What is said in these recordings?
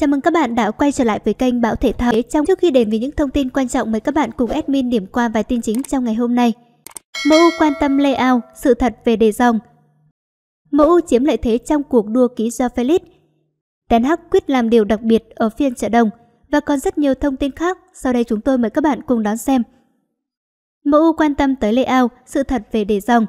Chào mừng các bạn đã quay trở lại với kênh Bảo Thể Thao. Trong trước khi đến với những thông tin quan trọng mời các bạn cùng admin điểm qua vài tin chính trong ngày hôm nay. MU quan tâm layout, sự thật về đề dòng. MU chiếm lợi thế trong cuộc đua ký Joao Felix. Ten Hag quyết làm điều đặc biệt ở phiên chợ đồng và còn rất nhiều thông tin khác. Sau đây chúng tôi mời các bạn cùng đón xem. MU quan tâm tới layout, sự thật về đề dòng.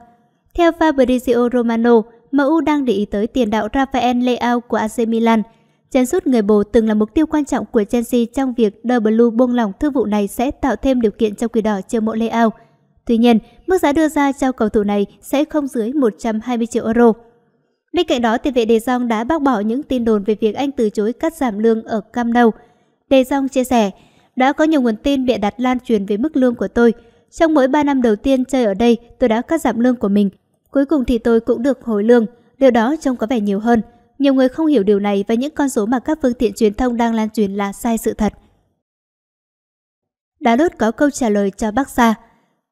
Theo Fabrizio Romano, MU đang để ý tới tiền đạo Rafael Leao của AC Milan – Chen rút người bồ từng là mục tiêu quan trọng của Chelsea trong việc The Blue buông lỏng thương vụ này sẽ tạo thêm điều kiện cho quỷ đỏ chiêu mộ Leao. Tuy nhiên, mức giá đưa ra cho cầu thủ này sẽ không dưới 120 triệu euro. Bên cạnh đó, tiền vệ De Jong đã bác bỏ những tin đồn về việc anh từ chối cắt giảm lương ở Cam Nou. De Jong chia sẻ, đã có nhiều nguồn tin bị đặt lan truyền về mức lương của tôi. Trong mỗi 3 năm đầu tiên chơi ở đây, tôi đã cắt giảm lương của mình. Cuối cùng thì tôi cũng được hồi lương, điều đó trông có vẻ nhiều hơn. Nhiều người không hiểu điều này và những con số mà các phương tiện truyền thông đang lan truyền là sai sự thật. Đá lốt có câu trả lời cho Bắc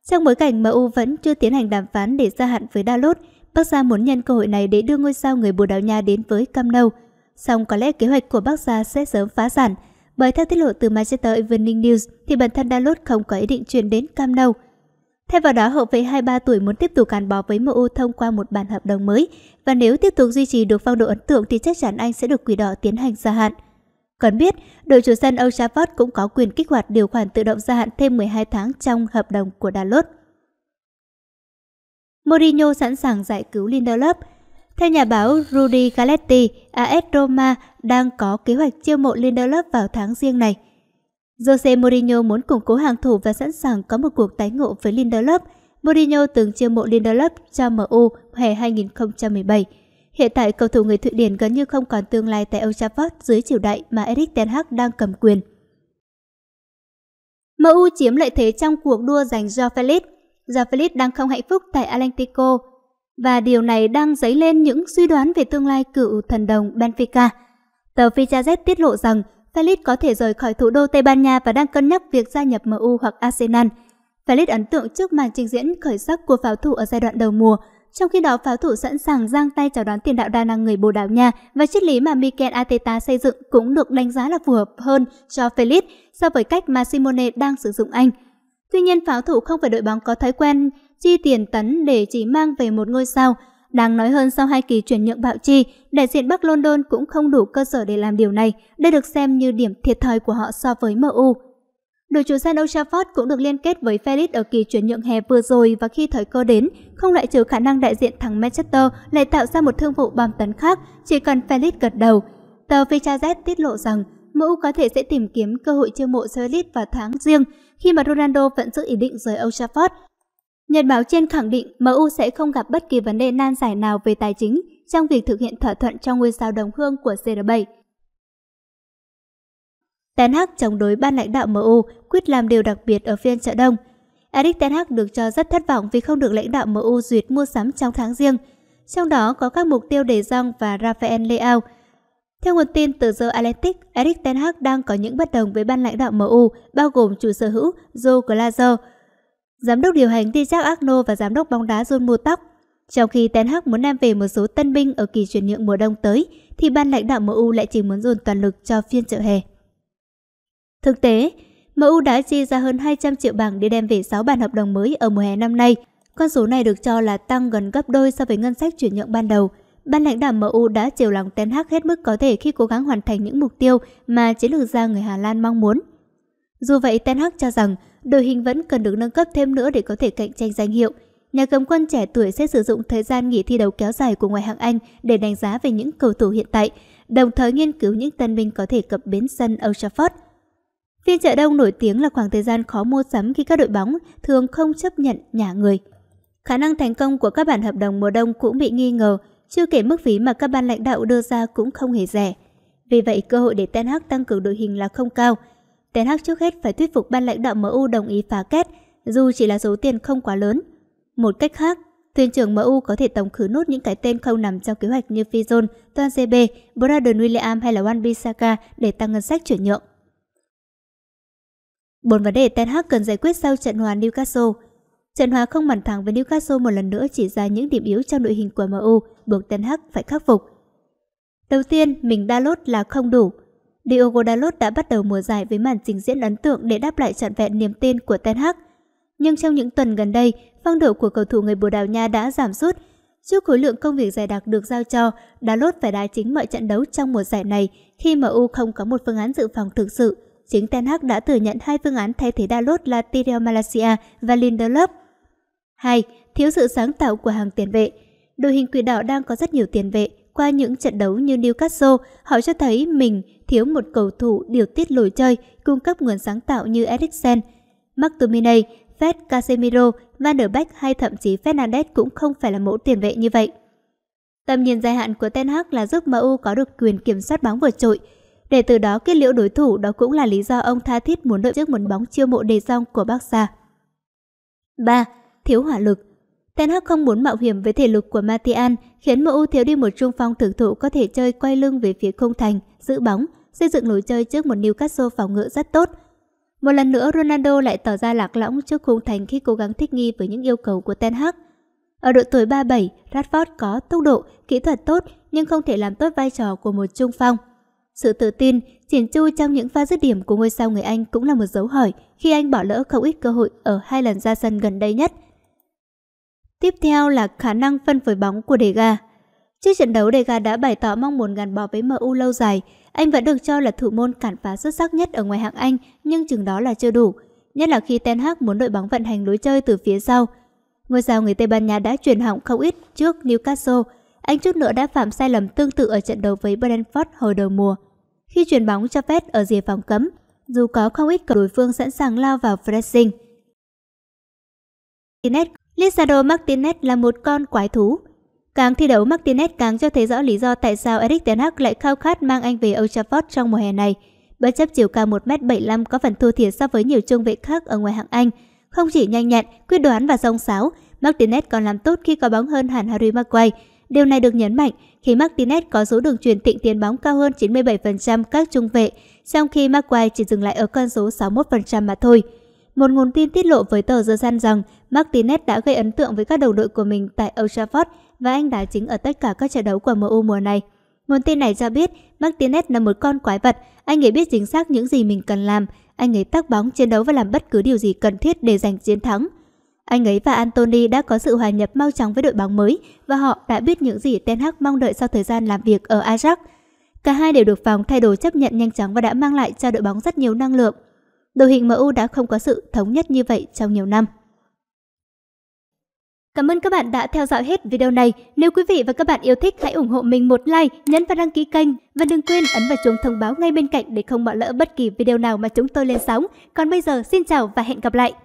Trong bối cảnh MU vẫn chưa tiến hành đàm phán để gia hạn với Đa Lốt, Bắc muốn nhân cơ hội này để đưa ngôi sao người Bồ Đào Nha đến với Cam Nou. Song có lẽ kế hoạch của Bắc sẽ sớm phá sản, bởi theo tiết lộ từ Manchester Evening News thì bản thân Dalot không có ý định chuyển đến Cam Nou. Thay vào đó, hậu vệ 23 tuổi muốn tiếp tục gắn bó với MU thông qua một bản hợp đồng mới và nếu tiếp tục duy trì được phong độ ấn tượng thì chắc chắn anh sẽ được Quỷ Đỏ tiến hành gia hạn. Cần biết, đội chủ sân Old Trafford cũng có quyền kích hoạt điều khoản tự động gia hạn thêm 12 tháng trong hợp đồng của Dalot. Mourinho sẵn sàng giải cứu Lindelof. Theo nhà báo Rudy Galetti, AS Roma đang có kế hoạch chiêu mộ Lindelof vào tháng riêng này – Jose Mourinho muốn củng cố hàng thủ và sẵn sàng có một cuộc tái ngộ với Lindelof. Mourinho từng chiêu mộ Lindelof cho MU hè 2017. Hiện tại, cầu thủ người Thụy Điển gần như không còn tương lai tại Old Trafford dưới triều đại mà Erik Ten Hag đang cầm quyền. MU chiếm lợi thế trong cuộc đua giành Joao Felix. Joao Felix đang không hạnh phúc tại Atlético và điều này đang dấy lên những suy đoán về tương lai cựu thần đồng Benfica. Tờ Fijajet tiết lộ rằng Felix có thể rời khỏi thủ đô Tây Ban Nha và đang cân nhắc việc gia nhập MU hoặc Arsenal. Felix ấn tượng trước màn trình diễn khởi sắc của pháo thủ ở giai đoạn đầu mùa, trong khi đó pháo thủ sẵn sàng giang tay chào đón tiền đạo đa năng người Bồ Đào Nha và triết lý mà Mikel Arteta xây dựng cũng được đánh giá là phù hợp hơn cho Felix so với cách mà Simone đang sử dụng anh. Tuy nhiên pháo thủ không phải đội bóng có thói quen chi tiền tấn để chỉ mang về một ngôi sao, Đáng nói hơn sau hai kỳ chuyển nhượng bạo chi, đại diện Bắc London cũng không đủ cơ sở để làm điều này. Đây được xem như điểm thiệt thòi của họ so với MU. Đội chủ sân Old Trafford cũng được liên kết với Felix ở kỳ chuyển nhượng hè vừa rồi và khi thời cơ đến, không loại trừ khả năng đại diện thằng Manchester lại tạo ra một thương vụ bom tấn khác, chỉ cần Felix gật đầu. Tờ VichaZ tiết lộ rằng MU có thể sẽ tìm kiếm cơ hội chiêu mộ Felix vào tháng riêng khi mà Ronaldo vẫn giữ ý định rời Old Trafford Nhật báo trên khẳng định MU sẽ không gặp bất kỳ vấn đề nan giải nào về tài chính trong việc thực hiện thỏa thuận trong nguyên sao đồng hương của CR7. Ten Hag chống đối ban lãnh đạo MU quyết làm điều đặc biệt ở phiên chợ đông. Eric Ten Hag được cho rất thất vọng vì không được lãnh đạo MU duyệt mua sắm trong tháng riêng, trong đó có các mục tiêu để Jong và Rafael Leao. Theo nguồn tin từ The Athletic, Eric Ten Hag đang có những bất đồng với ban lãnh đạo MU, bao gồm chủ sở hữu Joe Glazer, Giám đốc điều hành Dijak Agno và giám đốc bóng đá John Murtock. Trong khi Ten Hag muốn đem về một số tân binh ở kỳ chuyển nhượng mùa đông tới, thì ban lãnh đạo MU lại chỉ muốn dồn toàn lực cho phiên chợ hè. Thực tế, MU đã chi ra hơn 200 triệu bảng để đem về 6 bản hợp đồng mới ở mùa hè năm nay. Con số này được cho là tăng gần gấp đôi so với ngân sách chuyển nhượng ban đầu. Ban lãnh đạo MU đã chiều lòng Ten Hag hết mức có thể khi cố gắng hoàn thành những mục tiêu mà chiến lược gia người Hà Lan mong muốn – dù vậy, Ten Hag cho rằng đội hình vẫn cần được nâng cấp thêm nữa để có thể cạnh tranh danh hiệu. Nhà cầm quân trẻ tuổi sẽ sử dụng thời gian nghỉ thi đấu kéo dài của ngoại hạng Anh để đánh giá về những cầu thủ hiện tại, đồng thời nghiên cứu những tân binh có thể cập bến sân Old Trafford. Phiên chợ đông nổi tiếng là khoảng thời gian khó mua sắm khi các đội bóng thường không chấp nhận nhả người. Khả năng thành công của các bản hợp đồng mùa đông cũng bị nghi ngờ, chưa kể mức phí mà các ban lãnh đạo đưa ra cũng không hề rẻ. Vì vậy, cơ hội để Ten Hag tăng cường đội hình là không cao – Ten Hag trước hết phải thuyết phục ban lãnh đạo MU đồng ý phá kết, dù chỉ là số tiền không quá lớn. Một cách khác, thuyền trưởng MU có thể tổng khứ nốt những cái tên không nằm trong kế hoạch như Fizon, Toan CB, Braden William hay là Wan Bissaka để tăng ngân sách chuyển nhượng. Bốn vấn đề Ten Hag cần giải quyết sau trận hòa Newcastle. Trận hòa không mặn thẳng với Newcastle một lần nữa chỉ ra những điểm yếu trong đội hình của MU, buộc Ten Hag phải khắc phục. Đầu tiên, mình đa lốt là không đủ. Diogo Dalot đã bắt đầu mùa giải với màn trình diễn ấn tượng để đáp lại trọn vẹn niềm tin của Ten Hag. Nhưng trong những tuần gần đây, phong độ của cầu thủ người Bồ Đào Nha đã giảm sút. Trước khối lượng công việc dày đặc được giao cho, Dalot phải đá chính mọi trận đấu trong mùa giải này khi MU không có một phương án dự phòng thực sự. Chính Ten Hag đã thừa nhận hai phương án thay thế Dalot là Tyrell Malaysia và Lindelof. 2. Thiếu sự sáng tạo của hàng tiền vệ Đội hình quỷ đỏ đang có rất nhiều tiền vệ. Qua những trận đấu như Newcastle, họ cho thấy mình – thiếu một cầu thủ điều tiết lối chơi, cung cấp nguồn sáng tạo như Eriksen, McTominay, Fed Casemiro, Van der Beek hay thậm chí Fernandes cũng không phải là mẫu tiền vệ như vậy. Tầm nhìn dài hạn của Ten Hag là giúp MU có được quyền kiểm soát bóng vượt trội, để từ đó kết liễu đối thủ đó cũng là lý do ông tha thiết muốn đợi trước một bóng chiêu mộ đề song của Barca. 3. Thiếu hỏa lực Ten Hag không muốn mạo hiểm với thể lực của Martial, khiến MU thiếu đi một trung phong thực thụ có thể chơi quay lưng về phía không thành, giữ bóng, xây dựng lối chơi trước một Newcastle phòng ngự rất tốt. Một lần nữa Ronaldo lại tỏ ra lạc lõng trước khung thành khi cố gắng thích nghi với những yêu cầu của Ten Hag. Ở độ tuổi 37, Radford có tốc độ, kỹ thuật tốt nhưng không thể làm tốt vai trò của một trung phong. Sự tự tin, chỉn chu trong những pha dứt điểm của ngôi sao người Anh cũng là một dấu hỏi khi anh bỏ lỡ không ít cơ hội ở hai lần ra sân gần đây nhất – Tiếp theo là khả năng phân phối bóng của Dega. Trước trận đấu Dega đã bày tỏ mong muốn gắn bó với MU lâu dài. Anh vẫn được cho là thủ môn cản phá xuất sắc nhất ở ngoài hạng Anh, nhưng chừng đó là chưa đủ. Nhất là khi Ten Hag muốn đội bóng vận hành lối chơi từ phía sau. Ngôi sao người Tây Ban Nha đã truyền hỏng không ít trước Newcastle. Anh chút nữa đã phạm sai lầm tương tự ở trận đấu với Brentford hồi đầu mùa. Khi chuyển bóng cho Fed ở rìa vòng cấm, dù có không ít cầu đối phương sẵn sàng lao vào pressing. Inet Lisandro Martinez là một con quái thú. Càng thi đấu Martinez càng cho thấy rõ lý do tại sao Eric Ten Hag lại khao khát mang anh về Old Trafford trong mùa hè này. Bất chấp chiều cao 1m75 có phần thua thiệt so với nhiều trung vệ khác ở ngoài hạng Anh, không chỉ nhanh nhẹn, quyết đoán và song sáo, Martinez còn làm tốt khi có bóng hơn hẳn Harry Maguire. Điều này được nhấn mạnh khi Martinez có số đường truyền tịnh tiến bóng cao hơn 97% các trung vệ, trong khi Maguire chỉ dừng lại ở con số 61% mà thôi. Một nguồn tin tiết lộ với tờ The Sun rằng Martinez đã gây ấn tượng với các đồng đội của mình tại Old Trafford và anh đá chính ở tất cả các trận đấu của MU mùa này. Nguồn tin này cho biết Martinez là một con quái vật, anh ấy biết chính xác những gì mình cần làm, anh ấy tác bóng, chiến đấu và làm bất cứ điều gì cần thiết để giành chiến thắng. Anh ấy và Anthony đã có sự hòa nhập mau chóng với đội bóng mới và họ đã biết những gì Ten Hag mong đợi sau thời gian làm việc ở Ajax. Cả hai đều được vòng thay đổi chấp nhận nhanh chóng và đã mang lại cho đội bóng rất nhiều năng lượng đội hình MU đã không có sự thống nhất như vậy trong nhiều năm. Cảm ơn các bạn đã theo dõi hết video này. Nếu quý vị và các bạn yêu thích hãy ủng hộ mình một like, nhấn và đăng ký kênh và đừng quên ấn vào chuông thông báo ngay bên cạnh để không bỏ lỡ bất kỳ video nào mà chúng tôi lên sóng. Còn bây giờ xin chào và hẹn gặp lại.